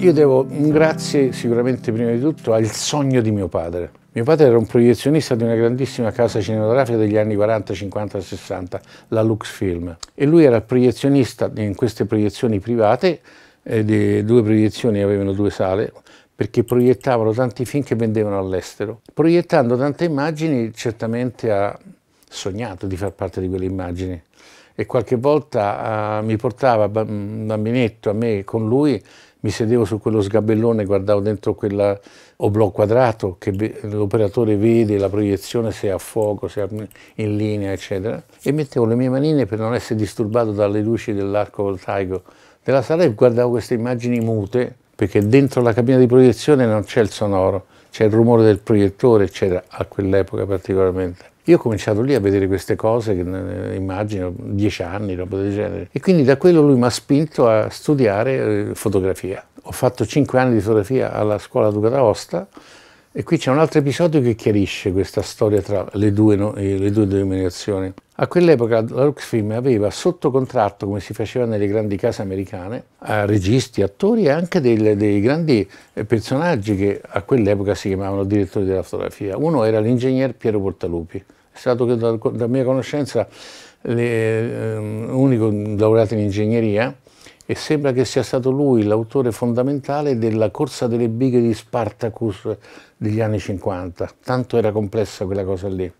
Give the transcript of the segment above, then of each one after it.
Io devo un grazie sicuramente prima di tutto al sogno di mio padre. Mio padre era un proiezionista di una grandissima casa cinematografica degli anni 40, 50, 60, la Lux Film. E lui era proiezionista in queste proiezioni private, eh, le due proiezioni avevano due sale, perché proiettavano tanti film che vendevano all'estero. Proiettando tante immagini certamente ha sognato di far parte di quelle immagini e qualche volta eh, mi portava un bambinetto a me con lui mi sedevo su quello sgabellone, guardavo dentro quell'oblò quadrato che l'operatore vede, la proiezione se è a fuoco, se è in linea, eccetera, e mettevo le mie manine per non essere disturbato dalle luci dell'arco voltaico della sala e guardavo queste immagini mute, perché dentro la cabina di proiezione non c'è il sonoro, c'è il rumore del proiettore, eccetera, a quell'epoca particolarmente. Io ho cominciato lì a vedere queste cose, che, eh, immagino, dieci anni, roba del genere. E quindi da quello lui mi ha spinto a studiare eh, fotografia. Ho fatto cinque anni di fotografia alla scuola Duca d'Aosta e qui c'è un altro episodio che chiarisce questa storia tra le due, no, eh, le due denominazioni. A quell'epoca la Luxfilm aveva sotto contratto, come si faceva nelle grandi case americane, registi, attori e anche dei, dei grandi personaggi che a quell'epoca si chiamavano direttori della fotografia. Uno era l'ingegner Piero Portalupi, stato credo, da mia conoscenza l'unico ehm, laureato in ingegneria e sembra che sia stato lui l'autore fondamentale della corsa delle bighe di Spartacus degli anni 50, tanto era complessa quella cosa lì.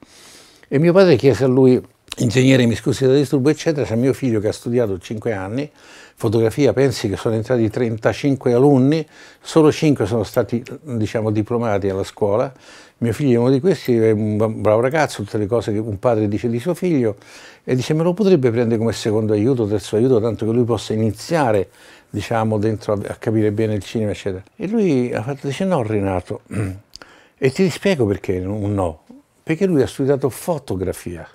E mio padre chiese a lui, ingegnere mi scusi da disturbo eccetera, c'è mio figlio che ha studiato 5 anni, fotografia pensi che sono entrati 35 alunni, solo 5 sono stati diciamo diplomati alla scuola mio figlio è uno di questi, è un bravo ragazzo, tutte le cose che un padre dice di suo figlio, e dice me lo potrebbe prendere come secondo aiuto, terzo aiuto, tanto che lui possa iniziare diciamo, dentro a, capire bene il cinema, eccetera. E lui ha fatto, dice no Renato, e ti spiego perché un no, perché lui ha studiato fotografia.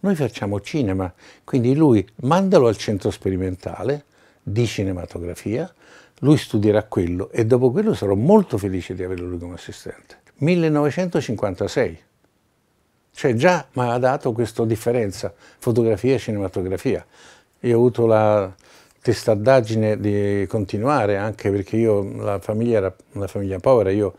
Noi facciamo cinema, quindi lui mandalo al centro sperimentale di cinematografia, lui studierà quello e dopo quello sarò molto felice di averlo lui come assistente. 1956. Cioè già mi ha dato questa differenza, fotografia e cinematografia. Io ho avuto la testardaggine di continuare, anche perché io, la famiglia era una famiglia povera, io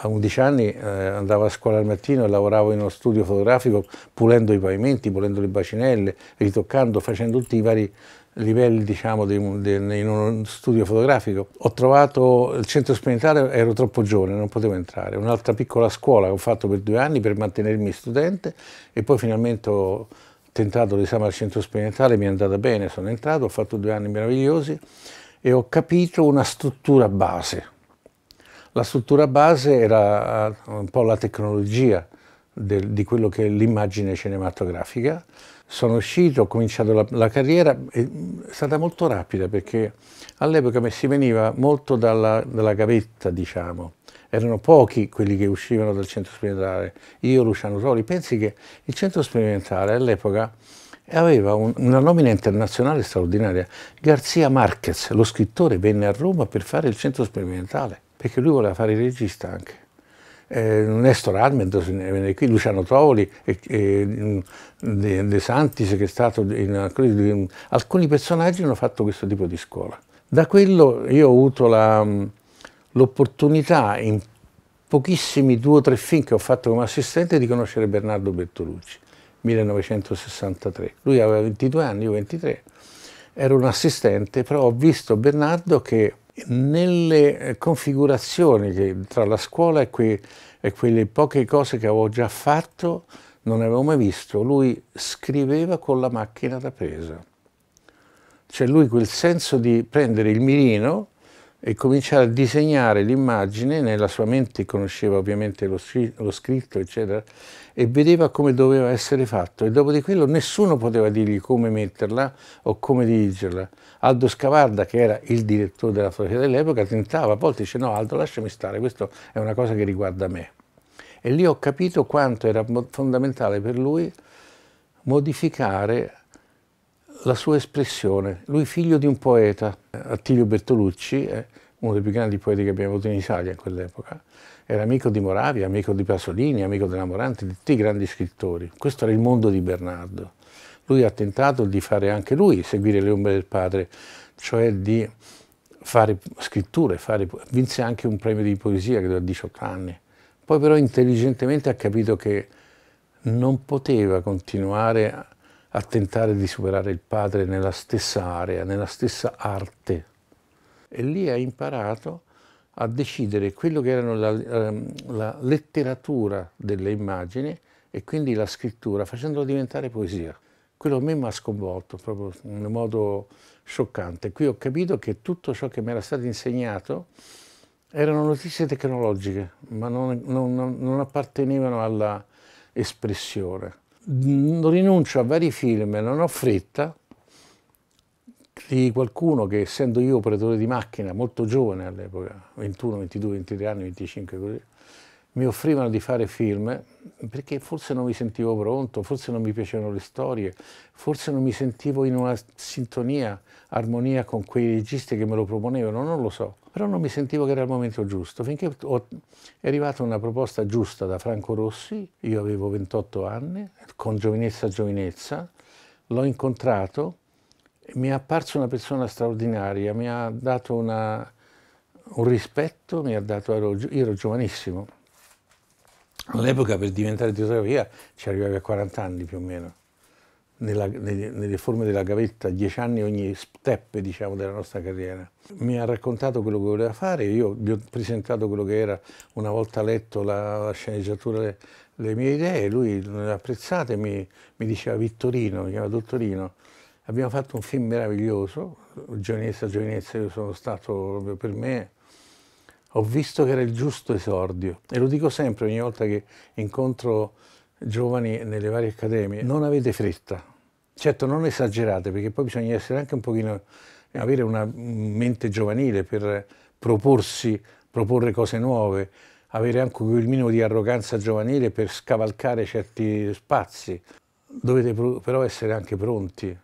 a 11 anni eh, andavo a scuola al mattino e lavoravo in uno studio fotografico pulendo i pavimenti, pulendo le bacinelle, ritoccando, facendo tutti i vari livelli diciamo, di, di, in uno studio fotografico. Ho trovato il centro sperimentale, ero troppo giovane, non potevo entrare, un'altra piccola scuola che ho fatto per due anni per mantenermi studente e poi finalmente ho tentato l'esame al centro sperimentale, mi è andata bene, sono entrato, ho fatto due anni meravigliosi e ho capito una struttura base. La struttura base era eh, un po' la tecnologia del, di quello che è l'immagine cinematografica, sono uscito, ho cominciato la, la, carriera, mm, è stata molto rapida perché all'epoca si veniva molto dalla, dalla, gavetta, diciamo. Erano pochi quelli che uscivano dal centro sperimentale, io, Luciano Soli. Pensi che il centro sperimentale all'epoca aveva un, una nomina internazionale straordinaria. Garzia Marquez, lo scrittore, venne a Roma per fare il centro sperimentale, perché lui voleva fare il regista anche eh, Néstor Arment qui, Luciano Trovoli e, mm, De, De, Santis che è stato, in, alcuni personaggi hanno fatto questo tipo di scuola. Da quello io ho avuto mm, l'opportunità in pochissimi due o tre film che ho fatto come assistente di conoscere Bernardo Bertolucci, 1963. Lui aveva 22 anni, io 23. Ero un assistente, però ho visto Bernardo che nelle eh, configurazioni che, tra la scuola e, que, e quelle poche cose che avevo già fatto, non avevo mai visto, lui scriveva con la macchina da presa. Cioè lui quel senso di prendere il mirino, e cominciare a disegnare l'immagine, nella sua mente conosceva ovviamente lo, lo, scritto, eccetera, e vedeva come doveva essere fatto. E dopo di quello nessuno poteva dirgli come metterla o come dirigerla. Aldo Scavarda, che era il direttore della fotografia dell'epoca, tentava, a volte dice no Aldo lasciami stare, questa è una cosa che riguarda me. E lì ho capito quanto era fondamentale per lui modificare la sua espressione. Lui figlio di un poeta, eh, Attilio Bertolucci, uno dei più grandi poeti che abbiamo avuto in Italia in quell'epoca, era amico di Moravia, amico di Pasolini, amico della Moranti, di tutti i grandi scrittori. Questo era il mondo di Bernardo. Lui ha tentato di fare anche lui, seguire le ombre del padre, cioè di fare scritture, fare, vinse anche un premio di poesia che aveva 18 anni. Poi però intelligentemente ha capito che non poteva continuare a a tentare di superare il padre nella stessa area, nella stessa arte. E lì ha imparato a decidere quello che era la, ehm, la letteratura delle immagini e quindi la scrittura, facendola diventare poesia. Quello a me mi ha sconvolto proprio in modo scioccante. Qui ho capito che tutto ciò che mi era stato insegnato erano notizie tecnologiche, ma non, non, non appartenevano alla espressione rinuncio a vari film, non ho fretta di qualcuno che essendo io operatore di macchina molto giovane all'epoca, 21, 22, 23 anni, 25 così, mi offrivano di fare film perché forse non mi sentivo pronto, forse non mi piacevano le storie, forse non mi sentivo in una sintonia, armonia con quei registi che me lo proponevano, non lo so. Però non mi sentivo che era il momento giusto, finché ho, è arrivata una proposta giusta da Franco Rossi, io avevo 28 anni, con giovinezza giovinezza, l'ho incontrato, mi è apparso una persona straordinaria, mi ha dato una, un rispetto, mi ha dato, ero, ero giovanissimo, All'epoca per diventare tesoreria ci arrivavi a 40 anni più o meno, nella, nelle, nelle, forme della gavetta, 10 anni ogni step diciamo, della nostra carriera. Mi ha raccontato quello che voleva fare, io gli ho presentato quello che era, una volta letto la, la sceneggiatura, le, le, mie idee, lui le ha apprezzate, mi, mi diceva Vittorino, mi chiamava Dottorino. Abbiamo fatto un film meraviglioso, Giovinezza, Giovinezza, io sono stato proprio per me, ho visto che era il giusto esordio e lo dico sempre ogni volta che incontro giovani nelle varie accademie, non avete fretta, certo non esagerate perché poi bisogna essere anche un pochino, avere una mente giovanile per proporsi, proporre cose nuove, avere anche quel minimo di arroganza giovanile per scavalcare certi spazi. Dovete però essere anche pronti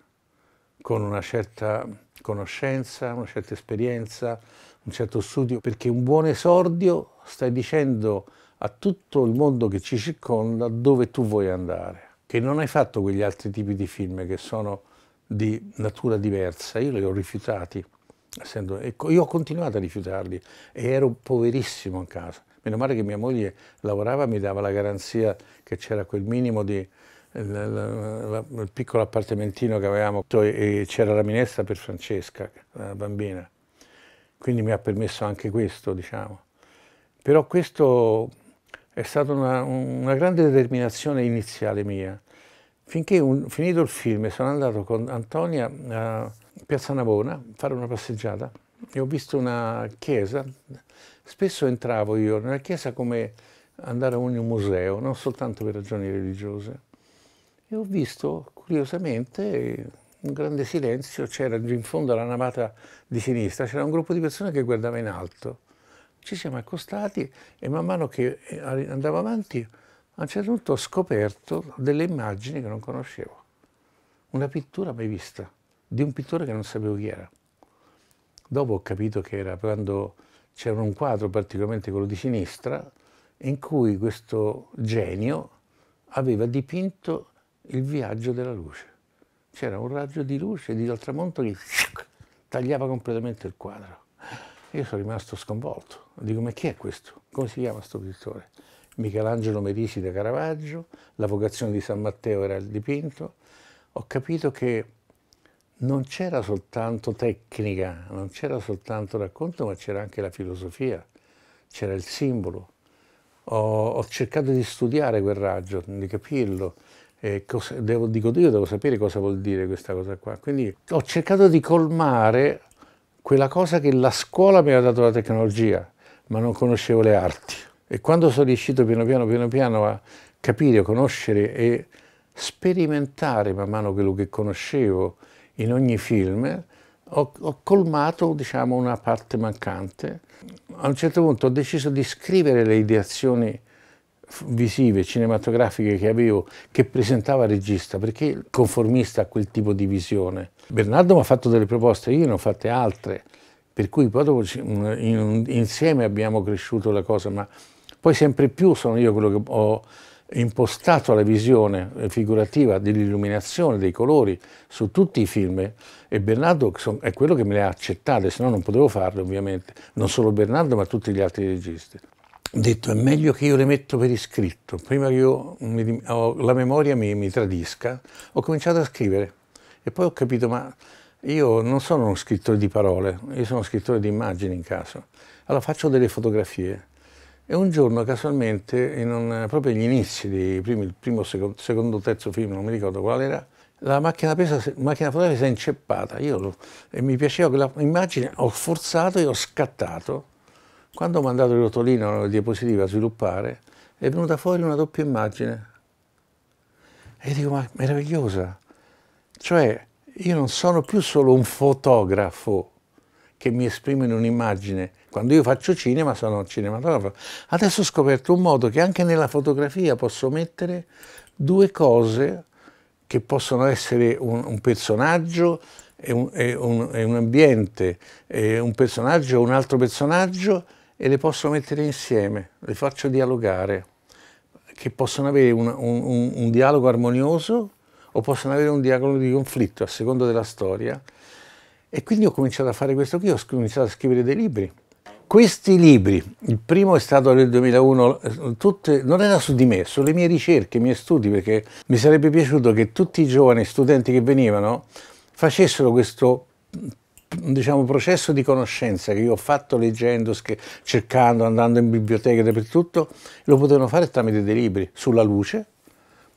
con una certa conoscenza, una certa esperienza, un certo studio, perché un buon esordio stai dicendo a tutto il mondo che ci circonda dove tu vuoi andare, che non hai fatto quegli altri tipi di film che sono di natura diversa, io li ho rifiutati, essendo, ecco, io ho continuato a rifiutarli e ero poverissimo in casa. Meno male che mia moglie lavorava, mi dava la garanzia che c'era quel minimo di, la, la, la, il piccolo appartamentino che avevamo e c'era la minestra per Francesca, la bambina quindi mi ha permesso anche questo, diciamo. Però questo è stata una, una grande determinazione iniziale mia. Finché un, finito il film sono andato con Antonia a Piazza Navona a fare una passeggiata e ho visto una chiesa. Spesso entravo io nella chiesa come andare a un museo, non soltanto per ragioni religiose. E ho visto, curiosamente, un grande silenzio, c'era in fondo alla navata di sinistra, c'era un gruppo di persone che guardava in alto. Ci siamo accostati e man mano che eh, andavo avanti, a un certo punto ho scoperto delle immagini che non conoscevo. Una pittura mai vista, di un pittore che non sapevo chi era. Dopo ho capito che era quando c'era un quadro, particolarmente quello di sinistra, in cui questo genio aveva dipinto il viaggio della luce c'era un raggio di luce di dal tramonto che tagliava completamente il quadro. Io sono rimasto sconvolto. Dico, ma chi è questo? Come si chiama questo pittore? Michelangelo Merisi da Caravaggio, la vocazione di San Matteo era il dipinto. Ho capito che non c'era soltanto tecnica, non c'era soltanto racconto, ma c'era anche la filosofia, c'era il simbolo. Ho, ho cercato di studiare quel raggio, di capirlo, eh, cosa, devo, dico io devo sapere cosa vuol dire questa cosa qua. Quindi ho cercato di colmare quella cosa che la scuola mi ha dato la tecnologia, ma non conoscevo le arti. E quando sono riuscito piano piano, piano piano a capire, conoscere e sperimentare man mano quello che conoscevo in ogni film, ho, ho colmato diciamo, una parte mancante. A un certo punto ho deciso di scrivere le ideazioni visive, cinematografiche che avevo, che presentava il regista, perché conformista a quel tipo di visione. Bernardo mi ha fatto delle proposte, io ne ho fatte altre, per cui poi dopo mm, insieme abbiamo cresciuto la cosa, ma poi sempre più sono io quello che ho impostato la visione eh, figurativa dell'illuminazione, dei colori su tutti i film e Bernardo è quello che me le ha accettate, se no non potevo farle ovviamente, non solo Bernardo ma tutti gli altri registi ho detto è meglio che io le metto per iscritto, prima che io mi, ho, la memoria mi, mi, tradisca, ho cominciato a scrivere e poi ho capito ma io non sono uno scrittore di parole, io sono uno scrittore di immagini in caso, allora faccio delle fotografie e un giorno casualmente, un, proprio agli inizi del primo, secondo, secondo, terzo film, non mi ricordo qual era, la macchina, presa, la macchina fotografica si è inceppata, io, e mi piaceva quella immagine, ho forzato e ho scattato quando ho mandato il rotolino alla diapositiva a sviluppare, è venuta fuori una doppia immagine. E dico, ma meravigliosa! Cioè, io non sono più solo un fotografo che mi esprime in un'immagine. Quando io faccio cinema sono un cinematografo. Adesso ho scoperto un modo che anche nella fotografia posso mettere due cose che possono essere un, un personaggio e un, e, un, e un, ambiente, e un personaggio e un altro personaggio e le posso mettere insieme, le faccio dialogare, che possono avere un, un, un dialogo armonioso o possono avere un dialogo di conflitto a seconda della storia. E quindi ho cominciato a fare questo qui, ho cominciato a scrivere dei libri. Questi libri, il primo è stato nel 2001, eh, tutte, non era su di me, sulle mie ricerche, i miei studi, perché mi sarebbe piaciuto che tutti i giovani studenti che venivano facessero questo diciamo, processo di conoscenza che io ho fatto leggendo, cercando, andando in biblioteche dappertutto, lo potevano fare tramite dei libri sulla luce,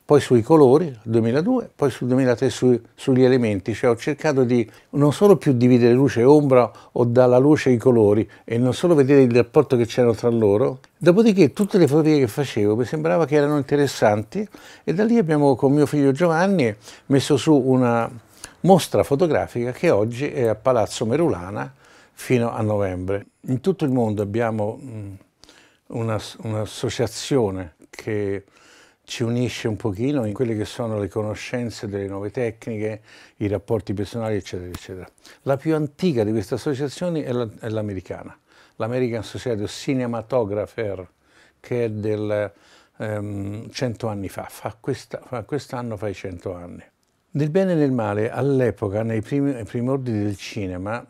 poi sui colori, 2002, poi sul 2003 su, sugli elementi, cioè ho cercato di non solo più dividere luce e ombra o dalla luce i colori e non solo vedere il rapporto che c'erano tra loro, dopodiché tutte le fotografie che facevo mi sembrava che erano interessanti e da lì abbiamo con mio figlio Giovanni messo su una, mostra fotografica che oggi è a Palazzo Merulana fino a novembre. In tutto il mondo abbiamo mm, un'associazione un che ci unisce un pochino in quelle che sono le conoscenze delle nuove tecniche, i rapporti personali, eccetera, eccetera. La più antica di queste associazioni è l'americana, l'American Society of Cinematographer, che è del ehm, 100 anni fa, fa quest'anno quest fa i cento anni. Nel bene e nel male, all'epoca, nei primi, primordi del cinema,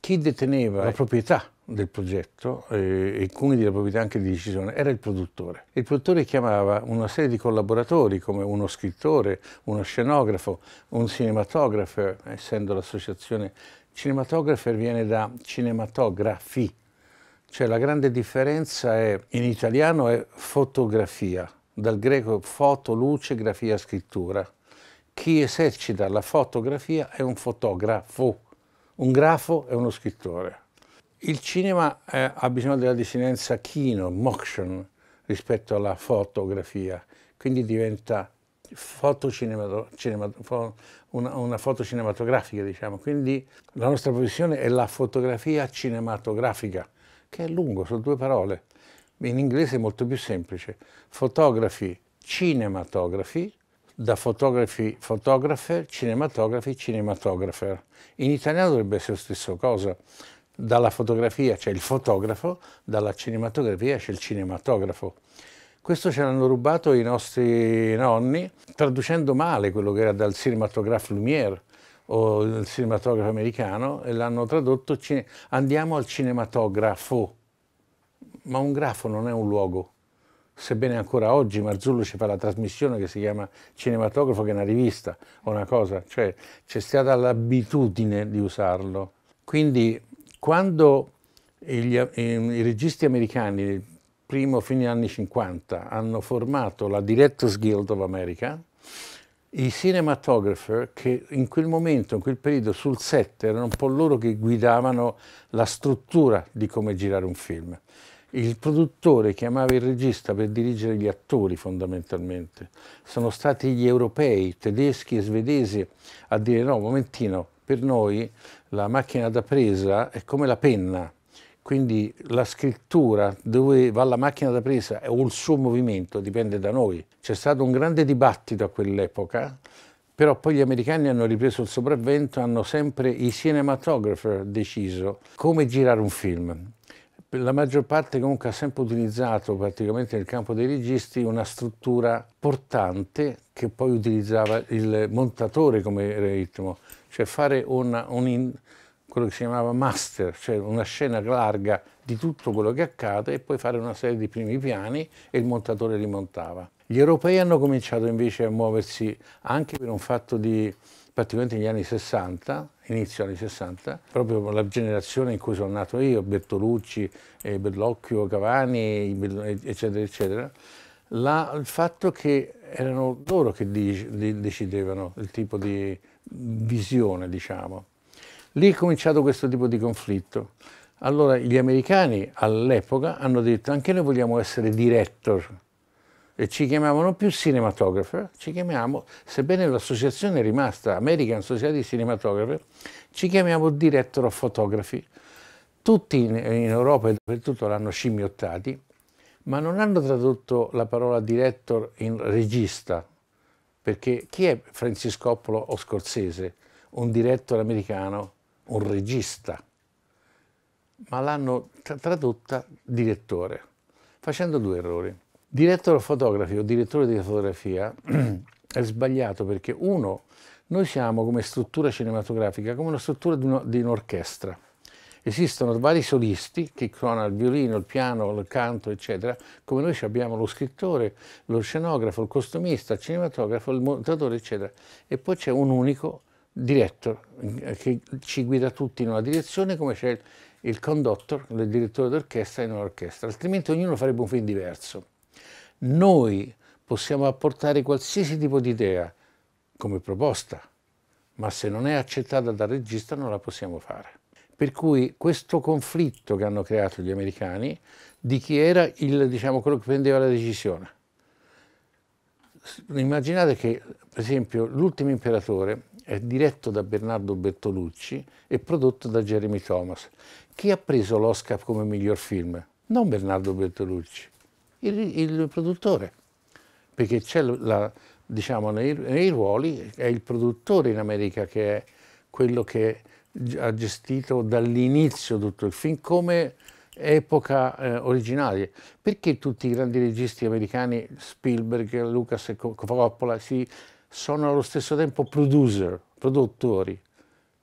chi deteneva la proprietà del progetto eh, e quindi la proprietà anche di decisione era il produttore. Il produttore chiamava una serie di collaboratori come uno scrittore, uno scenografo, un cinematografo, essendo l'associazione cinematographer viene da cinematografi, cioè la grande differenza è in italiano è fotografia, dal greco foto, luce, grafia, scrittura chi esercita la fotografia è un fotografo, un grafo è uno scrittore. Il cinema eh, ha bisogno della distinenza kino, motion, rispetto alla fotografia, quindi diventa fotocinemato, cinemato, una, una foto cinematografica, diciamo. Quindi la nostra professione è la fotografia cinematografica, che è lungo, sono due parole. In inglese è molto più semplice. Fotografi, cinematografi, da fotografi, fotografer, cinematografi, cinematografer. In italiano dovrebbe essere la stessa cosa. Dalla fotografia c'è il fotografo, dalla cinematografia c'è il cinematografo. Questo ce l'hanno rubato i nostri nonni traducendo male quello che era dal cinematografo Lumière o dal cinematografo americano e l'hanno tradotto andiamo al cinematografo. Ma un grafo non è un luogo, sebbene ancora oggi Marzullo ci fa la trasmissione che si chiama Cinematografo, che è una rivista o una cosa, cioè c'è stata l'abitudine di usarlo. Quindi quando gli, i registi americani, primo fine anni 50, hanno formato la Directors Guild of America, i cinematographer che in quel momento, in quel periodo sul set erano un po' loro che guidavano la struttura di come girare un film il produttore chiamava il regista per dirigere gli attori fondamentalmente. Sono stati gli europei, tedeschi e svedesi a dire no, momentino, per noi la macchina da presa è come la penna, quindi la scrittura dove va la macchina da presa o il suo movimento dipende da noi. C'è stato un grande dibattito a quell'epoca, però poi gli americani hanno ripreso il sopravvento, hanno sempre i cinematographer deciso come girare un film la maggior parte comunque ha sempre utilizzato praticamente nel campo dei registi una struttura portante che poi utilizzava il montatore come ritmo, cioè fare una, un in, quello che si chiamava master, cioè una scena larga di tutto quello che accade e poi fare una serie di primi piani e il montatore li montava. Gli europei hanno cominciato invece a muoversi anche per un fatto di praticamente negli anni 60, inizio anni 60, proprio la generazione in cui sono nato io, Bertolucci, eh, Bellocchio, Cavani, eccetera, eccetera, la, il fatto che erano loro che di, di, decidevano il tipo di visione, diciamo. Lì è cominciato questo tipo di conflitto. Allora gli americani all'epoca hanno detto anche noi vogliamo essere director, e ci chiamavano più cinematographer, ci chiamiamo, sebbene l'associazione è rimasta American Society Cinematographer, ci chiamiamo Director of Photography. Tutti in, in Europa e dappertutto l'hanno scimmiottati, ma non hanno tradotto la parola director in regista, perché chi è Francis Coppola o Scorsese? Un director americano, un regista, ma l'hanno tradotta direttore, facendo due errori. Direttore fotografico, direttore di fotografia, è sbagliato perché uno, noi siamo come struttura cinematografica, come una struttura di un'orchestra. Esistono vari solisti che suonano il violino, il piano, il canto, eccetera, come noi abbiamo lo scrittore, lo scenografo, il costumista, il cinematografo, il montatore, eccetera. E poi c'è un unico direttore eh, che ci guida tutti in una direzione come c'è il conductor, il direttore d'orchestra in un'orchestra, altrimenti ognuno farebbe un film diverso. Noi possiamo apportare qualsiasi tipo di idea come proposta, ma se non è accettata dal regista non la possiamo fare. Per cui questo conflitto che hanno creato gli americani di chi era il, diciamo, quello che prendeva la decisione. Immaginate che, per esempio, L'ultimo imperatore è diretto da Bernardo Bertolucci e prodotto da Jeremy Thomas. Chi ha preso l'Oscar come miglior film? Non Bernardo Bertolucci, il, il produttore, perché c'è la, diciamo, nei, nei, ruoli è il produttore in America che è quello che ha gestito dall'inizio tutto il film come epoca eh, originaria. Perché tutti i grandi registi americani, Spielberg, Lucas e Coppola, si, sono allo stesso tempo producer, produttori?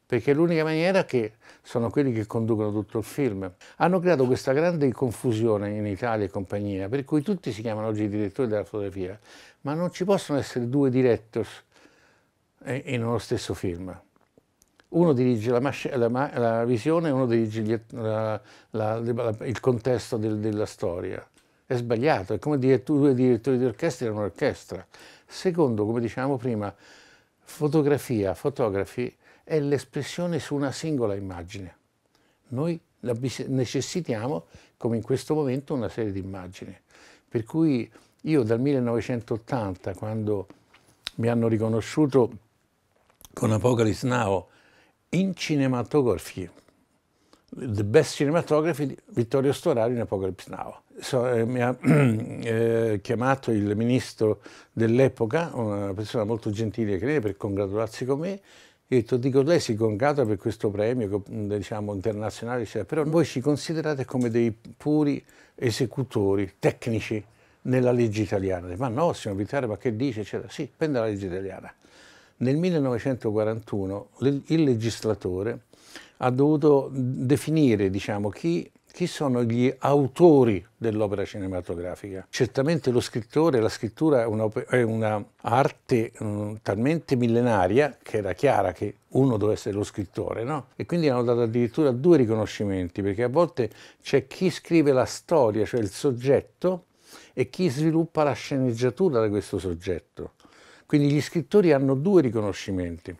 perché è l'unica maniera che sono quelli che conducono tutto il film. Hanno creato questa grande confusione in Italia e compagnia, per cui tutti si chiamano oggi direttori della fotografia, ma non ci possono essere due directors eh, in uno stesso film. Uno dirige la, la, la visione, uno dirige gli, la, il contesto del, della storia. È sbagliato, è come dire due direttori di orchestra in un'orchestra. Secondo, come dicevamo prima, fotografia, fotografi è l'espressione su una singola immagine. Noi necessitiamo, come in questo momento, una serie di immagini. Per cui io dal 1980, quando mi hanno riconosciuto con Apocalypse Now in cinematografia, The Best Cinematography Vittorio Storari in Apocalypse Now. So, eh, mi ha eh, chiamato il ministro dell'epoca, una persona molto gentile credo, per congratularsi con me io ho dico, lei si congratula per questo premio diciamo, internazionale, eccetera, però voi ci considerate come dei puri esecutori tecnici nella legge italiana. Ma no, signor Vitale, ma che dice? Eccetera. Sì, prende la legge italiana. Nel 1941 il legislatore ha dovuto definire diciamo, chi chi sono gli autori dell'opera cinematografica. Certamente lo scrittore, la scrittura è un'arte um, mm, talmente millenaria che era chiara che uno doveva essere lo scrittore, no? E quindi hanno dato addirittura due riconoscimenti, perché a volte c'è chi scrive la storia, cioè il soggetto, e chi sviluppa la sceneggiatura di questo soggetto. Quindi gli scrittori hanno due riconoscimenti.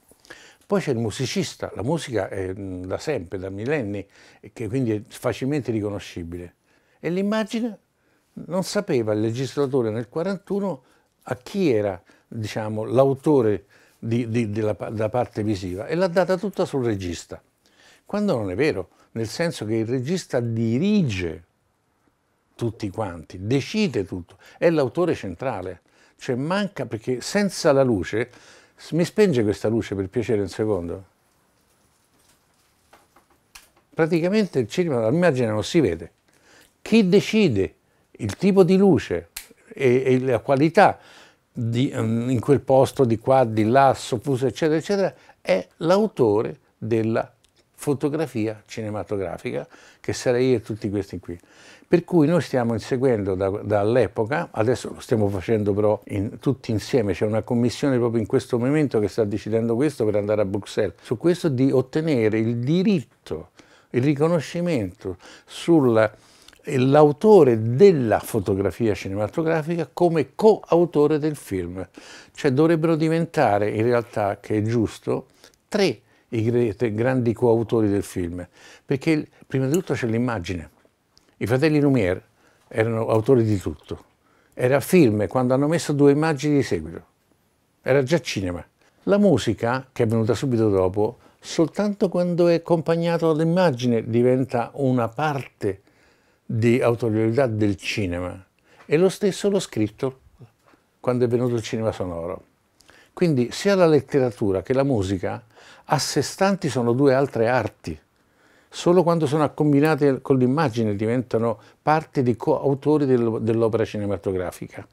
Poi c'è il musicista, la musica è mm, da sempre, da millenni, che quindi è facilmente riconoscibile. E l'immagine non sapeva il legislatore nel 1941 a chi era diciamo, l'autore della, della parte visiva e l'ha data tutta sul regista. Quando non è vero, nel senso che il regista dirige tutti quanti, decide tutto, è l'autore centrale. Cioè manca perché senza la luce mi spenge questa luce per piacere un secondo? Praticamente il cinema dall'immagine non si vede. Chi decide il tipo di luce e, e la qualità di, mm, in quel posto, di qua, di là, soffuso, eccetera, eccetera, è l'autore della fotografia cinematografica, che sarei io e tutti questi qui. Per cui noi stiamo inseguendo da, dall'epoca, adesso lo stiamo facendo però in, tutti insieme, c'è una commissione proprio in questo momento che sta decidendo questo per andare a Bruxelles, su questo di ottenere il diritto, il riconoscimento sull'autore della fotografia cinematografica come coautore del film. Cioè dovrebbero diventare in realtà, che è giusto, tre i grandi coautori del film, perché prima di tutto c'è l'immagine i fratelli Lumière erano autori di tutto. Era film quando hanno messo due immagini di seguito. Era già cinema. La musica, che è venuta subito dopo, soltanto quando è accompagnato dall'immagine diventa una parte di autorialità del cinema. E lo stesso l'ho scritto quando è venuto il cinema sonoro. Quindi sia la letteratura che la musica a sé stanti sono due altre arti solo quando sono accombinate con l'immagine diventano parte dei coautori dell'opera cinematografica.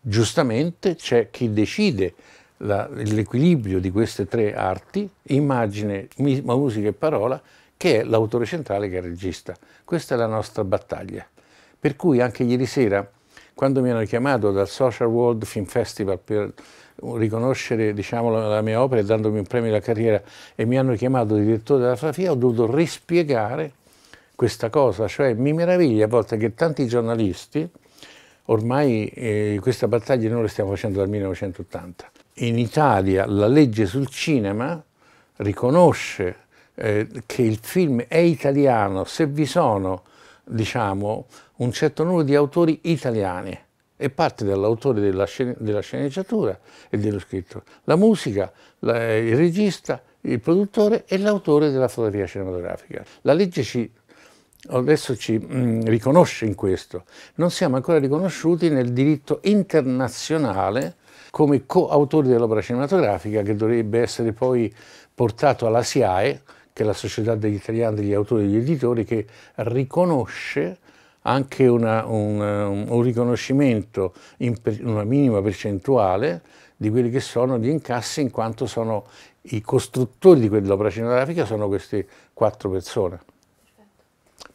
Giustamente c'è chi decide l'equilibrio di queste tre arti, immagine, musica e parola, che è l'autore centrale che è il regista. Questa è la nostra battaglia. Per cui anche ieri sera, quando mi hanno chiamato dal Social World Film Festival per riconoscere diciamo, la, la, mia opera e dandomi un premio alla carriera e mi hanno chiamato direttore della Fafia, ho dovuto rispiegare questa cosa, cioè mi meraviglia a volte che tanti giornalisti, ormai eh, questa battaglia noi la stiamo facendo dal 1980, in Italia la legge sul cinema riconosce eh, che il film è italiano se vi sono diciamo, un certo numero di autori italiani e parte dall'autore della, scen della, sceneggiatura e dello scritto, la musica, la, il regista, il produttore e l'autore della fotografia cinematografica. La legge ci, adesso ci mh, mm, riconosce in questo, non siamo ancora riconosciuti nel diritto internazionale come coautori dell'opera cinematografica che dovrebbe essere poi portato alla SIAE, che è la società degli italiani, degli autori e degli editori, che riconosce anche una, un, un, riconoscimento in una minima percentuale di quelli che sono gli incassi in quanto sono i costruttori di quell'opera cinematografica sono queste quattro persone.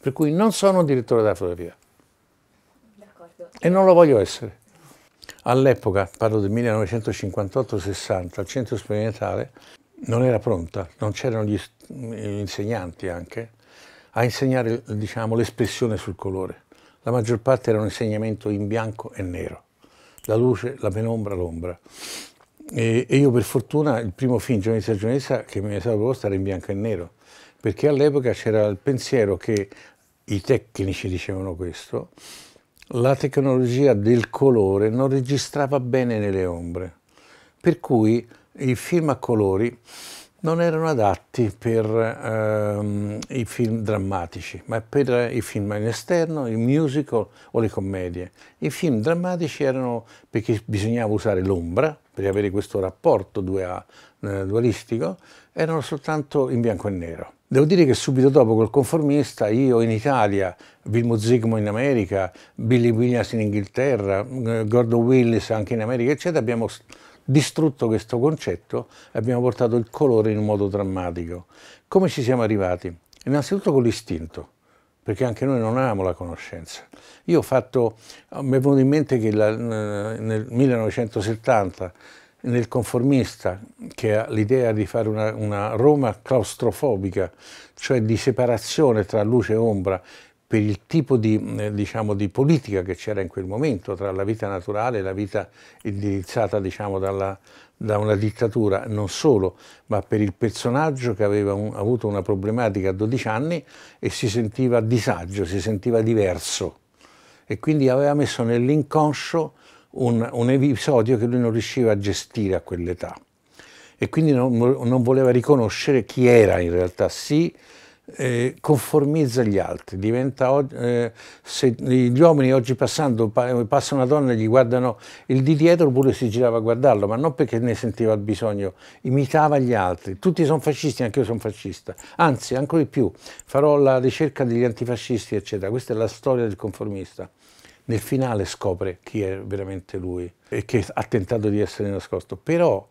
Per cui non sono un direttore della fotografia. E non lo voglio essere. All'epoca, parlo del 1958-60, al centro sperimentale non era pronta, non c'erano gli insegnanti anche, a insegnare diciamo, l'espressione sul colore. La maggior parte era un insegnamento in bianco e nero, la luce, la penombra, l'ombra. E, e, io per fortuna il primo film Giovanessa Giovanessa che mi è stato proposto era in bianco e nero, perché all'epoca c'era il pensiero che i tecnici dicevano questo, la tecnologia del colore non registrava bene nelle ombre, per cui il film a colori non erano adatti per ehm, i film drammatici, ma per i film in esterno, i musical o le commedie. I film drammatici erano perché bisognava usare l'ombra, per avere questo rapporto dua, eh, dualistico, erano soltanto in bianco e nero. Devo dire che subito dopo col conformista io in Italia, Vilmo Zigmo in America, Billy Williams in Inghilterra, eh, Gordon Willis anche in America, eccetera, abbiamo distrutto questo concetto e abbiamo portato il colore in un modo drammatico. Come ci siamo arrivati? Innanzitutto con l'istinto, perché anche noi non avevamo la conoscenza. Io ho fatto, mi è venuto in mente che la, eh, nel 1970 nel conformista che ha l'idea di fare una, una Roma claustrofobica, cioè di separazione tra luce e ombra, per il tipo di, mm, eh, diciamo, di politica che c'era in quel momento tra la vita naturale e la vita indirizzata diciamo, dalla, da una dittatura, non solo, ma per il personaggio che aveva un, avuto una problematica a 12 anni e si sentiva a disagio, si sentiva diverso e quindi aveva messo nell'inconscio un, un, episodio che lui non riusciva a gestire a quell'età e quindi non, non voleva riconoscere chi era in realtà, sì eh, conformizza gli altri, diventa, eh, se gli uomini oggi passando, passa una donna e gli guardano il di dietro pure si girava a guardarlo, ma non perché ne sentiva il bisogno, imitava gli altri, tutti sono fascisti, anche io sono fascista, anzi ancora di più farò la ricerca degli antifascisti eccetera, questa è la storia del conformista nel finale scopre chi è veramente lui e che ha tentato di essere nascosto. Però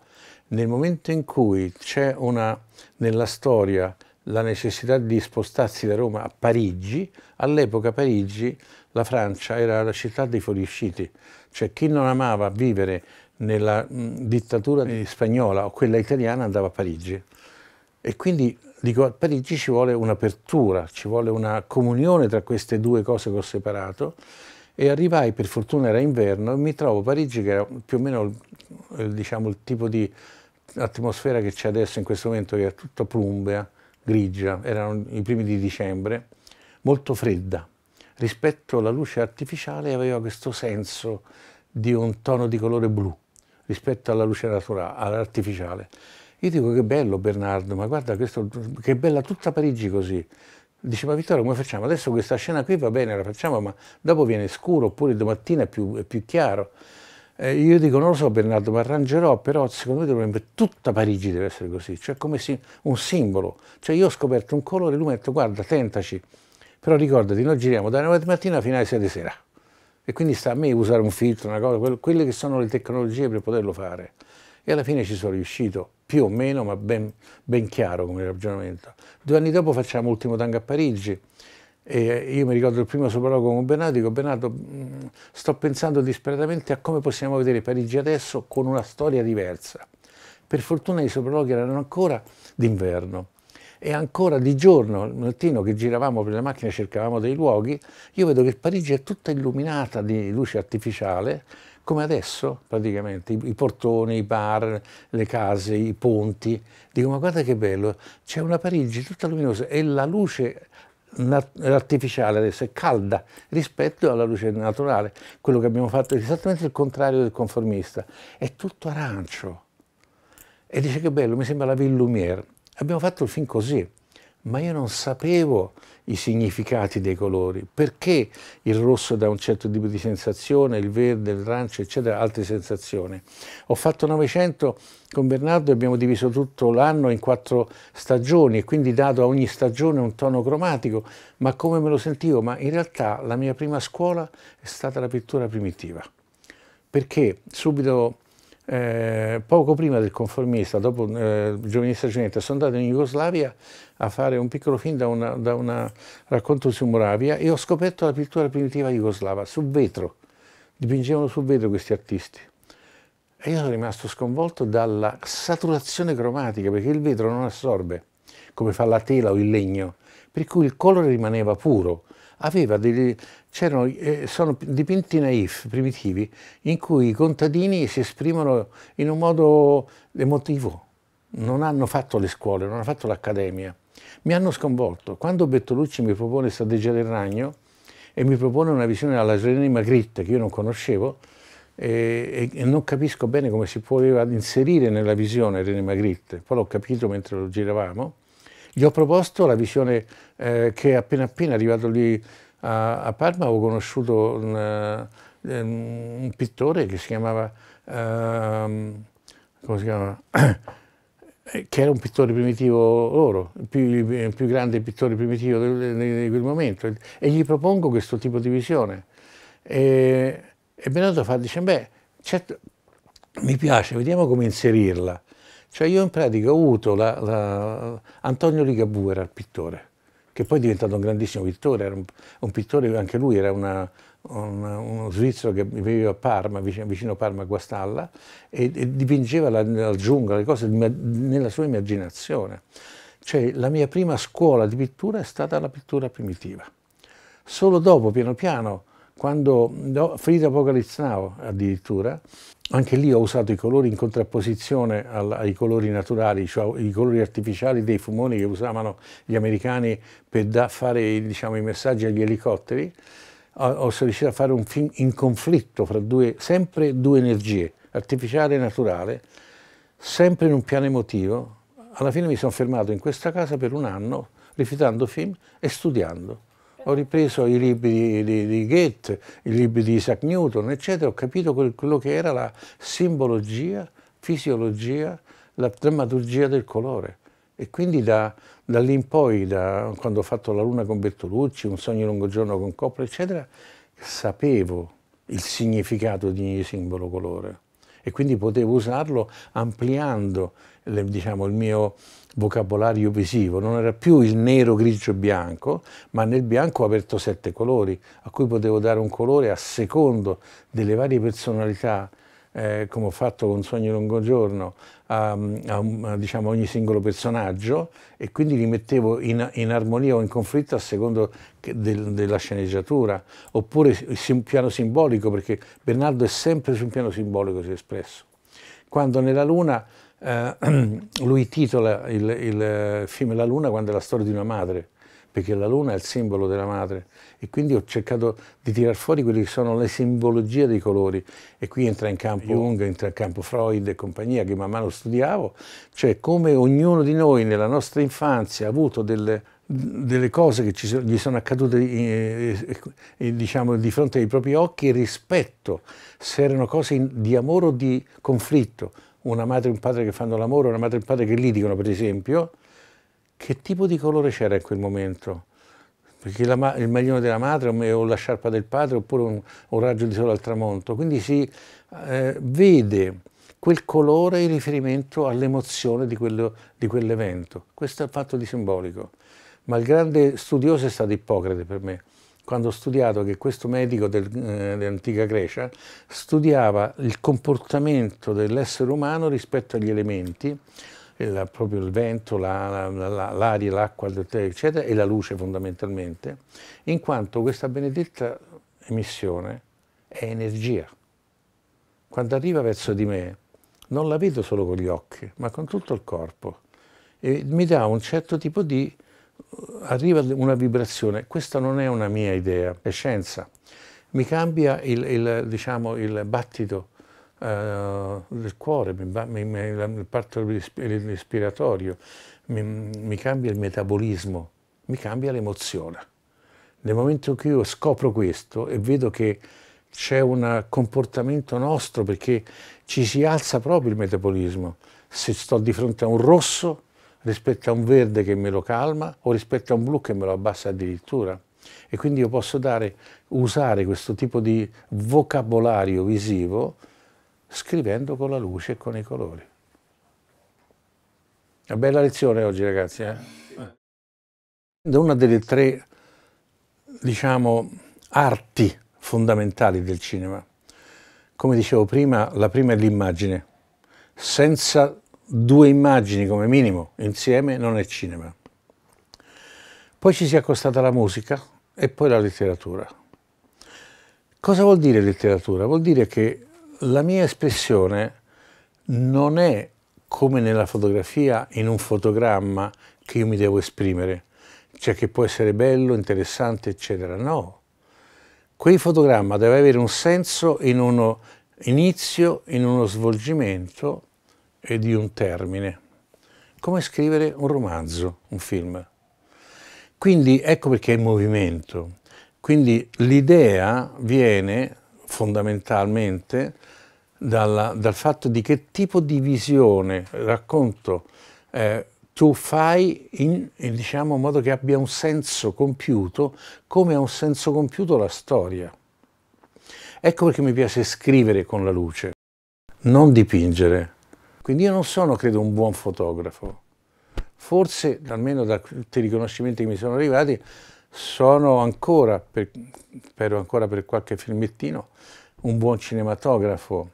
nel momento in cui c'è una, nella storia la necessità di spostarsi da Roma a Parigi, all'epoca Parigi, la Francia, era la città dei fuoriusciti, cioè chi non amava vivere nella dittatura spagnola o quella italiana andava a Parigi. E quindi dico, a Parigi ci vuole un'apertura, ci vuole una comunione tra queste due cose che ho separato e arrivai, per fortuna era inverno, e mi trovo a Parigi che era più o meno diciamo, il tipo di atmosfera che c'è adesso in questo momento, che è tutta plumbea, grigia, erano i primi di dicembre, molto fredda. Rispetto alla luce artificiale aveva questo senso di un tono di colore blu rispetto alla luce naturale, artificiale. Io dico che bello Bernardo, ma guarda questo, che bella tutta Parigi così. Diceva Vittorio, come facciamo? Adesso questa scena qui va bene, la facciamo, ma dopo viene scuro, oppure domattina è più, è più chiaro. Eh, io dico, non lo so Bernardo, ma arrangerò, però secondo me dovrebbe, tutta Parigi deve essere così, cioè come si, un simbolo. Cioè io ho scoperto un colore, lui mi ha detto, guarda, tentaci, però ricordati, noi giriamo da 9 di mattina fino alle 6 di sera. E quindi sta a me usare un filtro, una cosa, quello, quelle che sono le tecnologie per poterlo fare. E alla fine ci sono riuscito, più o meno, ma ben, ben chiaro come ragionamento. Due anni dopo facciamo l'ultimo Tango a Parigi, e io mi ricordo il primo sopralluogo con Bernardo, dico Bernardo mm, sto pensando disperatamente a come possiamo vedere Parigi adesso con una storia diversa. Per fortuna i sopralluoghi erano ancora d'inverno e ancora di giorno, il mattino che giravamo per le macchine e cercavamo dei luoghi, io vedo che Parigi è tutta illuminata di luce artificiale, come adesso praticamente, i, portoni, i bar, le case, i ponti. Dico ma guarda che bello, c'è una Parigi tutta luminosa e la luce artificiale adesso è calda rispetto alla luce naturale. Quello che abbiamo fatto è esattamente il contrario del conformista. È tutto arancio. E dice che bello, mi sembra la Ville Lumière. Abbiamo fatto il film così ma io non sapevo i significati dei colori, perché il rosso dà un certo tipo di sensazione, il verde, l'arancio, eccetera, altre sensazioni. Ho fatto 900 con Bernardo e abbiamo diviso tutto l'anno in quattro stagioni e quindi dato a ogni stagione un tono cromatico, ma come me lo sentivo? Ma in realtà la mia prima scuola è stata la pittura primitiva, perché subito eh, poco prima del conformista, dopo eh, il giovanista Ginetta, sono andato in Jugoslavia a fare un piccolo film da un racconto su Moravia e ho scoperto la pittura primitiva jugoslava, su vetro. Dipingevano su vetro questi artisti. E io sono rimasto sconvolto dalla saturazione cromatica, perché il vetro non assorbe, come fa la tela o il legno, per cui il colore rimaneva puro. Degli, eh, sono dipinti naif, primitivi, in cui i contadini si esprimono in un modo emotivo. Non hanno fatto le scuole, non hanno fatto l'accademia. Mi hanno sconvolto. Quando Bertolucci mi propone Strategia del Ragno e mi propone una visione alla Serena Magritte che io non conoscevo, e, non capisco bene come si poteva inserire nella visione René Magritte, poi l'ho capito mentre lo giravamo, gli ho proposto la visione eh, che appena appena arrivato lì a, a Parma avevo conosciuto eh, un, un, pittore che si chiamava, um, come si chiamava? Eh, che era un pittore primitivo loro, il più, il più grande pittore primitivo di quel momento, e gli propongo questo tipo di visione. E, e Benotto fa, dice, beh, certo, mi piace, vediamo come inserirla. Cioè io in pratica ho avuto la, la... Antonio Ligabue era il pittore, che poi è diventato un grandissimo pittore, un, un, pittore, anche lui era una, un, uno svizzero che viveva a Parma, vicino, vicino a Parma, Guastalla, e, e dipingeva la, la, giungla, le cose nella sua immaginazione. Cioè la mia prima scuola di pittura è stata la pittura primitiva. Solo dopo, piano piano, quando no, Frida Pocaliznao addirittura, anche lì ho usato i colori in contrapposizione al, ai colori naturali, cioè i colori artificiali dei fumoni che usavano gli americani per da, fare diciamo, i messaggi agli elicotteri, sono riuscito a fare un film in conflitto fra due, sempre due energie, artificiale e naturale, sempre in un piano emotivo. Alla fine mi sono fermato in questa casa per un anno, rifiutando film e studiando. Ho ripreso i libri di, di, di Goethe, i libri di Isaac Newton, eccetera, ho capito quel, quello che era la simbologia, fisiologia, la drammaturgia del colore. E quindi da, da lì in poi, da quando ho fatto La Luna con Bertolucci, Un sogno lungo giorno con Coppola, eccetera, sapevo il significato di ogni singolo colore e quindi potevo usarlo ampliando le, diciamo, il mio vocabolario visivo. Non era più il nero, grigio e bianco, ma nel bianco ho aperto sette colori, a cui potevo dare un colore a secondo delle varie personalità eh, come ho fatto con Sogni Lungo a, a, a diciamo, ogni singolo personaggio e quindi li mettevo in, in armonia o in conflitto a secondo che, del, della sceneggiatura, oppure su un piano simbolico, perché Bernardo è sempre su un piano simbolico si è espresso. Quando nella Luna eh, lui titola il, il film La Luna quando è la storia di una madre, perché la Luna è il simbolo della madre e quindi ho cercato di tirar fuori quelle che sono le simbologie dei colori e qui entra in campo Jung, entra in campo Freud e compagnia che man mano studiavo, cioè come ognuno di noi nella nostra infanzia ha avuto delle, delle cose che sono, gli sono accadute eh, eh, eh, diciamo, di fronte ai propri occhi rispetto se erano cose in, di amore o di conflitto, una madre e un padre che fanno l'amore, una madre e un padre che litigano per esempio, che tipo di colore c'era in quel momento? perché la, il maglione della madre o la sciarpa del padre oppure un, un raggio di sole al tramonto, quindi si eh, vede quel colore in riferimento all'emozione di quell'evento. Questo è il fatto di simbolico. Ma il grande studioso è stato Ippocrate per me, quando ho studiato che questo medico del, eh, dell'antica Grecia studiava il comportamento dell'essere umano rispetto agli elementi il, proprio il vento, l'aria, la, la, l'acqua, eccetera, e la luce fondamentalmente, in quanto questa benedetta emissione è energia. Quando arriva verso di me non la vedo solo con gli occhi, ma con tutto il corpo e mi dà un certo tipo di... arriva una vibrazione, questa non è una mia idea, è scienza, mi cambia il, il, diciamo, il battito Uh, cuore, mi, mi, mi, il parto respiratorio, mi, cambia il metabolismo, mi cambia l'emozione. Nel momento che io scopro questo e vedo che c'è un comportamento nostro perché ci si alza proprio il metabolismo, se sto di fronte a un rosso rispetto a un verde che me lo calma o rispetto a un blu che me lo abbassa addirittura e quindi io posso dare, usare questo tipo di vocabolario visivo scrivendo con la luce e con i colori. Una bella lezione oggi ragazzi. Eh? una delle tre, diciamo, arti fondamentali del cinema. Come dicevo prima, la prima è l'immagine. Senza due immagini come minimo insieme non è cinema. Poi ci si è accostata la musica e poi la letteratura. Cosa vuol dire letteratura? Vuol dire che la mia espressione non è come nella fotografia, in un fotogramma che io mi devo esprimere, cioè che può essere bello, interessante, eccetera. No, quel fotogramma deve avere un senso in uno inizio, in uno svolgimento e di un termine. Come scrivere un romanzo, un film. Quindi ecco perché è in movimento. Quindi l'idea viene fondamentalmente dalla, dal fatto di che tipo di visione, racconto, eh, tu fai in, in, diciamo, modo che abbia un senso compiuto come ha un senso compiuto la storia. Ecco perché mi piace scrivere con la luce, non dipingere. Quindi io non sono, credo, un buon fotografo. Forse, almeno da tutti i riconoscimenti che mi sono arrivati, sono ancora, per, spero ancora per qualche filmettino, un buon cinematografo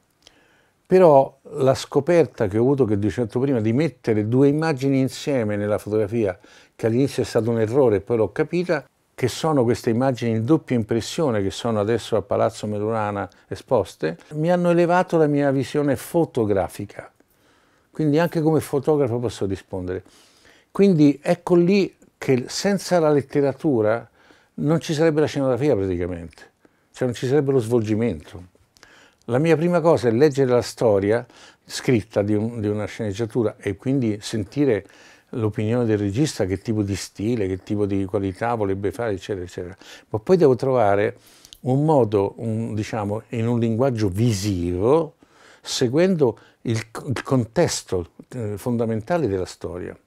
però la scoperta che ho avuto, che ho detto prima, di mettere due immagini insieme nella fotografia, che all'inizio è stato un errore e poi l'ho capita, che sono queste immagini in doppia impressione che sono adesso a Palazzo Melurana esposte, mi hanno elevato la mia visione fotografica. Quindi anche come fotografo posso rispondere. Quindi ecco lì che senza la letteratura non ci sarebbe la scenografia praticamente, cioè non ci sarebbe lo svolgimento. La mia prima cosa è leggere la storia scritta di, un, di una sceneggiatura e quindi sentire l'opinione del regista, che tipo di stile, che tipo di qualità vorrebbe fare, eccetera, eccetera. Ma poi devo trovare un modo, un, diciamo, in un linguaggio visivo, seguendo il, il contesto eh, fondamentale della storia.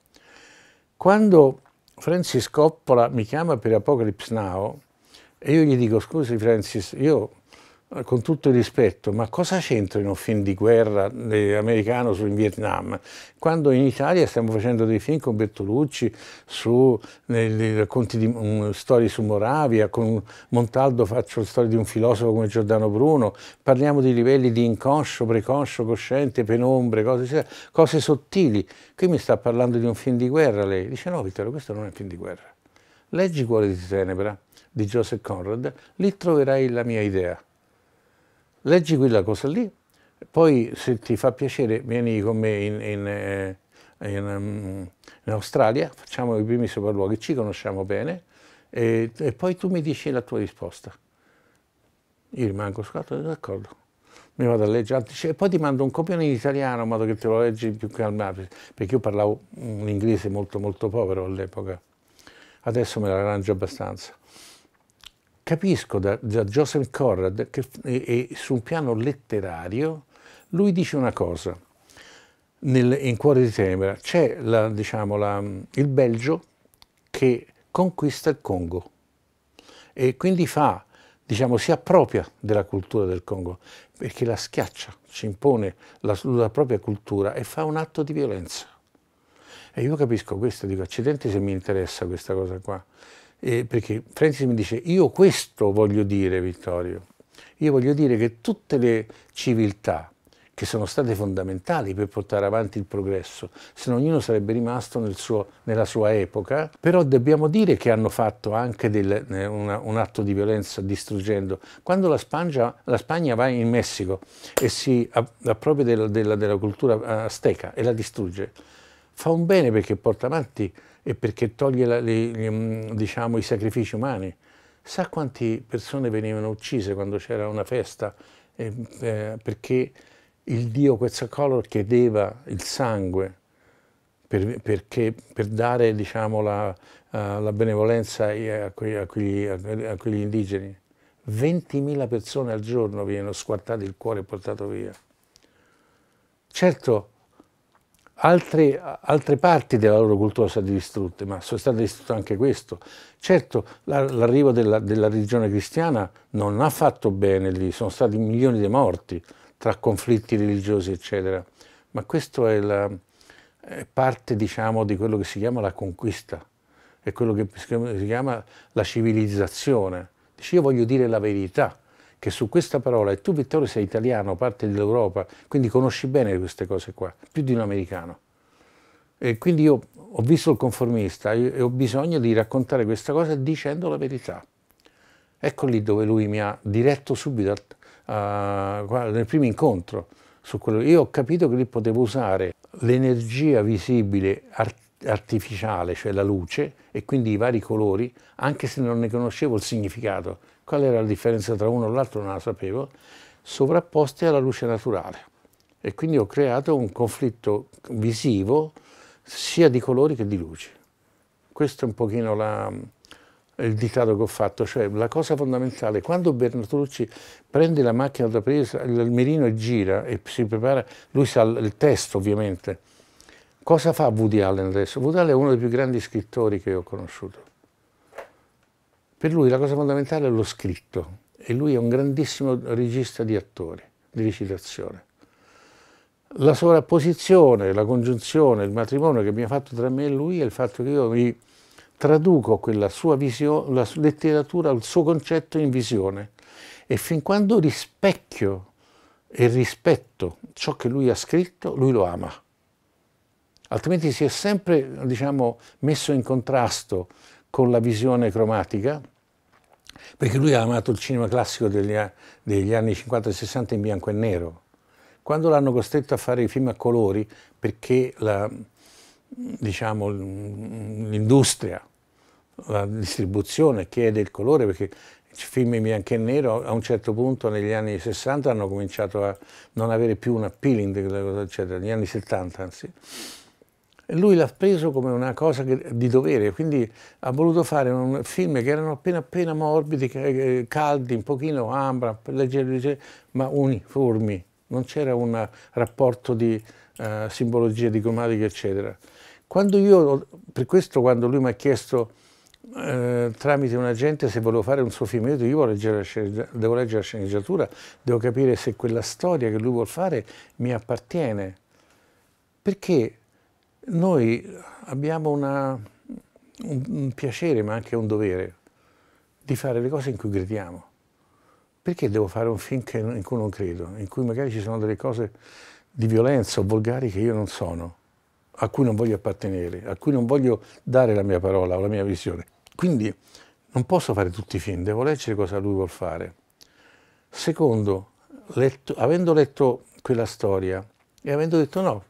Quando Francis Coppola mi chiama per Apocalypse Now e io gli dico, scusi Francis, io eh, con tutto il rispetto, ma cosa c'entra in un film di guerra eh, americano sul Vietnam? Quando in Italia stiamo facendo dei film con Bertolucci su racconti di um, storie su Moravia, con Montaldo faccio storie di un filosofo come Giordano Bruno, parliamo di livelli di inconscio, preconscio, cosciente, penombre, cose, cioè, cose sottili. Qui mi sta parlando di un film di guerra lei. Dice no Vittorio, questo non è un film di guerra. Leggi Cuore di Tenebra di Joseph Conrad, lì troverai la mia idea leggi quella cosa lì, poi se ti fa piacere vieni con me in, in, eh, in, mm, in Australia, facciamo i primi sopralluoghi, ci conosciamo bene e, e, poi tu mi dici la tua risposta. Io rimango scatto, d'accordo. Mi vado a leggere, e cioè, poi ti mando un copione in italiano in modo che te lo leggi più calmato, perché io parlavo un inglese molto molto povero all'epoca, adesso me l'arrangio abbastanza capisco da, da Joseph Conrad che e, e su un piano letterario lui dice una cosa, nel, in Cuore di Tenebra c'è diciamo, il Belgio che conquista il Congo e quindi fa, diciamo, si appropria della cultura del Congo perché la schiaccia, ci impone la, la propria cultura e fa un atto di violenza. E io capisco questo, dico accidenti se mi interessa questa cosa qua eh, perché Francis mi dice io questo voglio dire Vittorio, io voglio dire che tutte le civiltà che sono state fondamentali per portare avanti il progresso, se no ognuno sarebbe rimasto nel suo, nella sua epoca, però dobbiamo dire che hanno fatto anche del, eh, una, un atto di violenza distruggendo. Quando la, Spagna, la Spagna va in Messico e si appropria della, della, della cultura azteca e la distrugge, fa un bene perché porta avanti e perché toglie la, le, le, mm, diciamo, i sacrifici umani. Sa quante persone venivano uccise quando c'era una festa eh, eh, perché il dio Quetzalcoatl chiedeva il sangue per, perché, per dare diciamo, la, uh, la, benevolenza a, que, a, quegli, a, quegli indigeni. 20.000 persone al giorno venivano squartate il cuore e portato via. Certo, altre, altre, parti della loro cultura sono state distrutte, ma sono state distrutte anche questo. Certo, l'arrivo della, della religione cristiana non ha fatto bene lì, sono stati milioni di morti tra conflitti religiosi, eccetera, ma questo è, la, è parte, diciamo, di quello che si chiama la conquista, è quello che si chiama la civilizzazione. Dice, io voglio dire la verità, che su questa parola, e tu Vittorio sei italiano, parte dell'Europa, quindi conosci bene queste cose qua, più di un americano. E quindi io ho visto il conformista e ho bisogno di raccontare questa cosa dicendo la verità. Ecco lì dove lui mi ha diretto subito a, nel primo incontro. Io ho capito che lì potevo usare l'energia visibile artificiale, cioè la luce, e quindi i vari colori, anche se non ne conoscevo il significato qual era la differenza tra uno e l'altro non la sapevo, sovrapposte alla luce naturale. E quindi ho creato un conflitto visivo sia di colori che di luci. Questo è un pochino la, il dittato che ho fatto, cioè la cosa fondamentale, quando Bernatolucci prende la macchina da presa, il mirino e gira e si prepara, lui sa il testo ovviamente, cosa fa Woody Allen adesso? Woody Allen è uno dei più grandi scrittori che ho conosciuto. Per lui la cosa fondamentale è lo scritto e lui è un grandissimo regista di attori, di recitazione. La sovrapposizione, la congiunzione, il matrimonio che abbiamo fatto tra me e lui è il fatto che io mi traduco quella sua visione, la sua letteratura, il suo concetto in visione e fin quando rispecchio e rispetto ciò che lui ha scritto, lui lo ama. Altrimenti si è sempre diciamo, messo in contrasto con la visione cromatica, perché lui ha amato il cinema classico degli, degli anni 50 e 60 in bianco e nero. Quando l'hanno costretto a fare i film a colori, perché diciamo, l'industria, diciamo, la distribuzione chiede il colore, perché i film in bianco e nero a un certo punto negli anni 60 hanno cominciato a non avere più un appealing, eccetera, negli anni 70 anzi, lui l'ha preso come una cosa che, di dovere, quindi ha voluto fare un film che erano appena appena morbidi, eh, caldi, un pochino ambra, leggeri, leggeri ma uniformi, non c'era un rapporto di uh, simbologia, di cromatica, eccetera. Quando io, per questo quando lui mi ha chiesto eh, tramite un agente se volevo fare un suo film, io, io leggere devo leggere la sceneggiatura, devo capire se quella storia che lui vuole fare mi appartiene. Perché noi abbiamo una, un, un piacere ma anche un dovere di fare le cose in cui crediamo. Perché devo fare un film che, in cui non credo, in cui magari ci sono delle cose di violenza o volgari che io non sono, a cui non voglio appartenere, a cui non voglio dare la mia parola o la mia visione? Quindi non posso fare tutti i film, devo leggere cosa lui vuole fare. Secondo, letto, avendo letto quella storia e avendo detto no,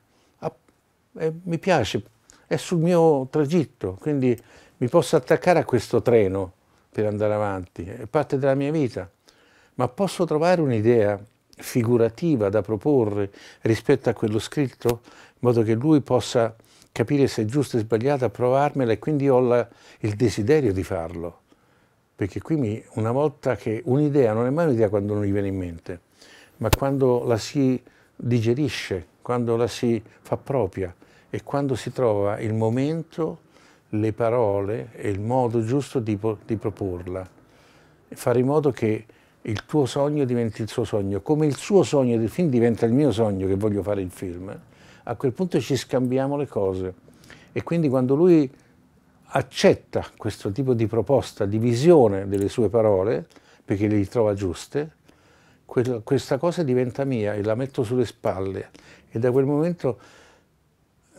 eh, mi piace, è sul mio tragitto, quindi mi posso attaccare a questo treno per andare avanti, è parte della mia vita, ma posso trovare un'idea figurativa da proporre rispetto a quello scritto, in modo che lui possa capire se è giusto e sbagliato, provarmela e quindi ho la, il desiderio di farlo. Perché qui mi, una volta che un'idea non è mai un'idea quando non gli viene in mente, ma quando la si digerisce, quando la si fa propria e quando si trova il momento, le parole e il modo giusto di, di proporla. Fare in modo che il tuo sogno diventi il suo sogno, come il suo sogno del film diventa il mio sogno che voglio fare il film. A quel punto ci scambiamo le cose e quindi quando lui accetta questo tipo di proposta, di visione delle sue parole, perché le trova giuste, questa cosa diventa mia e la metto sulle spalle e da quel momento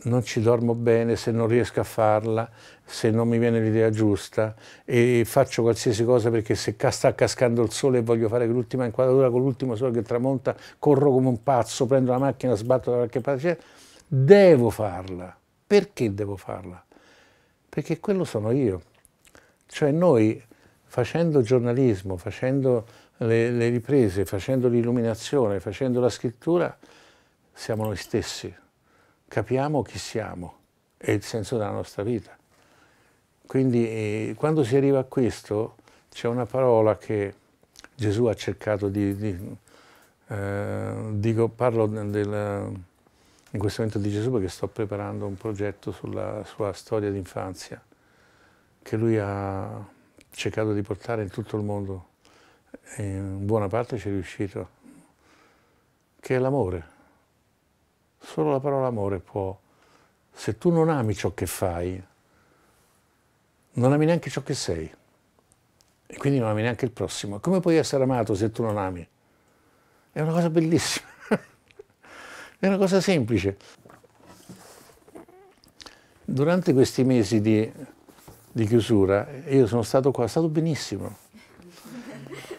non ci dormo bene se non riesco a farla, se non mi viene l'idea giusta e faccio qualsiasi cosa perché se sta cascando il sole e voglio fare l'ultima inquadratura con l'ultimo sole che tramonta, corro come un pazzo, prendo la macchina, sbatto da qualche parte, devo farla. Perché devo farla? Perché quello sono io. Cioè noi facendo giornalismo, facendo le, le riprese, facendo l'illuminazione, facendo la scrittura, siamo noi stessi, capiamo chi siamo e il senso della nostra vita. Quindi eh, quando si arriva a questo c'è una parola che Gesù ha cercato di... di eh, dico, parlo del, in questo momento di Gesù perché sto preparando un progetto sulla sua storia d'infanzia che lui ha cercato di portare in tutto il mondo e in buona parte ci è riuscito, che è l'amore. Solo la parola amore può. Se tu non ami ciò che fai, non ami neanche ciò che sei. E quindi non ami neanche il prossimo. Come puoi essere amato se tu non ami? È una cosa bellissima. È una cosa semplice. Durante questi mesi di, di chiusura io sono stato qua, è stato benissimo.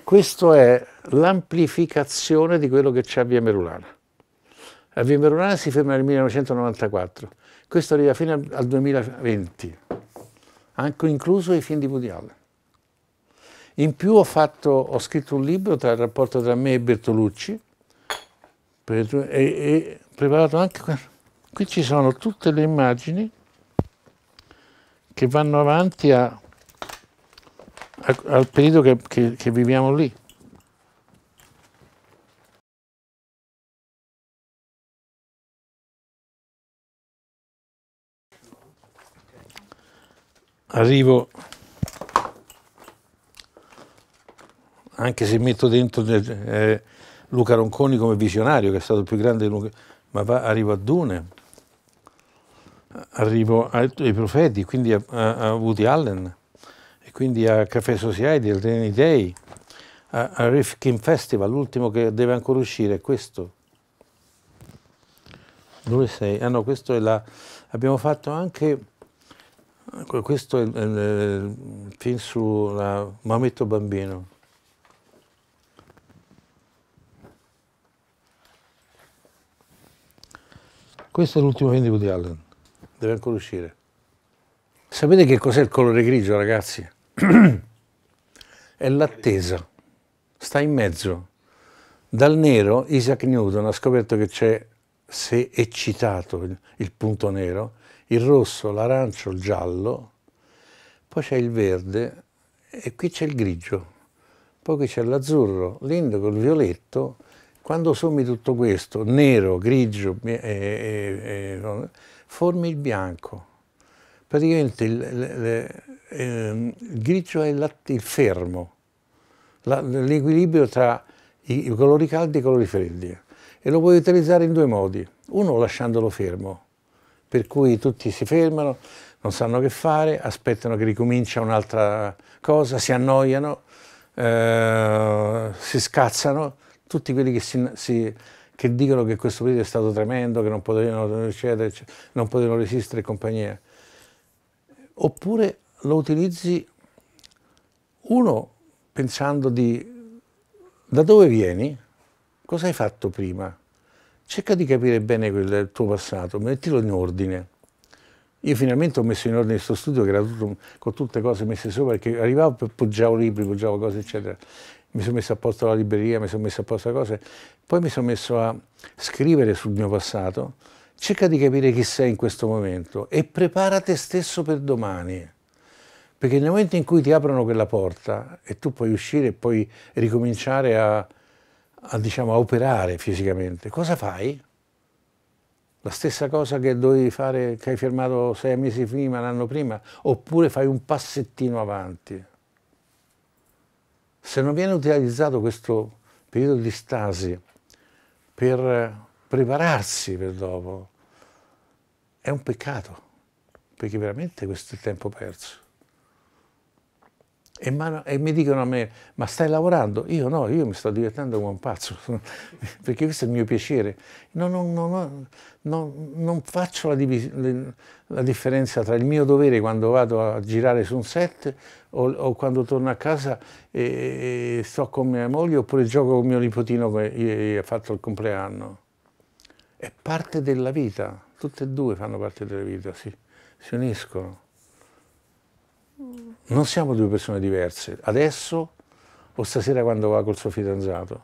Questo è l'amplificazione di quello che c'è a Via Merulana a Vimberonana si ferma nel 1994, questo arriva fino al 2020, anche incluso i film di Woody Allen. In più ho, fatto, ho, scritto un libro tra il rapporto tra me e Bertolucci, e, e preparato anche... Qui ci sono tutte le immagini che vanno avanti a, a, al periodo che, che, che viviamo lì. arrivo anche se metto dentro eh, eh, Luca Ronconi come visionario che è stato il più grande Luca, ma va, arrivo a Dune arrivo ai profeti quindi a, a, Woody Allen e quindi a Café Society al Rainy Day a, a Rifkin Festival l'ultimo che deve ancora uscire è questo dove sei? ah no questo è la abbiamo fatto anche Ecco, questo è il film su Mametto Bambino. Questo è l'ultimo film di Woody Allen, deve ancora uscire. Sapete che cos'è il colore grigio, ragazzi? è l'attesa, sta in mezzo. Dal nero Isaac Newton ha scoperto che c'è, se eccitato, il punto nero, il rosso, l'arancio, il giallo, poi c'è il verde e qui c'è il grigio, poi qui c'è l'azzurro, l'indico, il violetto. Quando sommi tutto questo, nero, grigio, eh, eh, eh, formi il bianco. Praticamente il, il, il, ehm, il grigio è il, fermo, l'equilibrio tra i colori caldi e i colori freddi. E lo puoi utilizzare in due modi. Uno lasciandolo fermo, per cui tutti si fermano, non sanno che fare, aspettano che ricomincia un'altra cosa, si annoiano, eh, si scazzano, tutti quelli che, si, si, che, dicono che questo periodo è stato tremendo, che non potevano, eccetera, eccetera, non potevano resistere e compagnia. Oppure lo utilizzi, uno, pensando di da dove vieni, cosa hai fatto prima, cerca di capire bene quel, il tuo passato, mettilo in ordine. Io finalmente ho messo in ordine questo studio che era tutto, con tutte le cose messe sopra, perché arrivavo, e poggiavo libri, poggiavo cose, eccetera. Mi sono messo a posto la libreria, mi sono messo a posto cose, poi mi sono messo a scrivere sul mio passato. Cerca di capire chi sei in questo momento e prepara te stesso per domani. Perché nel momento in cui ti aprono quella porta e tu puoi uscire e puoi ricominciare a, a, diciamo, a operare fisicamente, cosa fai? La stessa cosa che dovevi fare, che hai fermato sei mesi prima, l'anno prima, oppure fai un passettino avanti. Se non viene utilizzato questo periodo di stasi per prepararsi per dopo, è un peccato, perché veramente questo è il tempo perso. E, mano, e, mi dicono a me, ma stai lavorando? Io no, io mi sto divertendo come un pazzo, perché questo è il mio piacere. No, no, no, non faccio la, la, differenza tra il mio dovere quando vado a girare su un set o, o quando torno a casa e, e, sto con mia moglie oppure gioco con mio nipotino che ha fatto il compleanno. È parte della vita, tutte e due fanno parte della vita, sì. si uniscono non siamo due persone diverse, adesso o stasera quando va col suo fidanzato,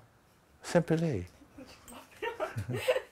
sempre lei.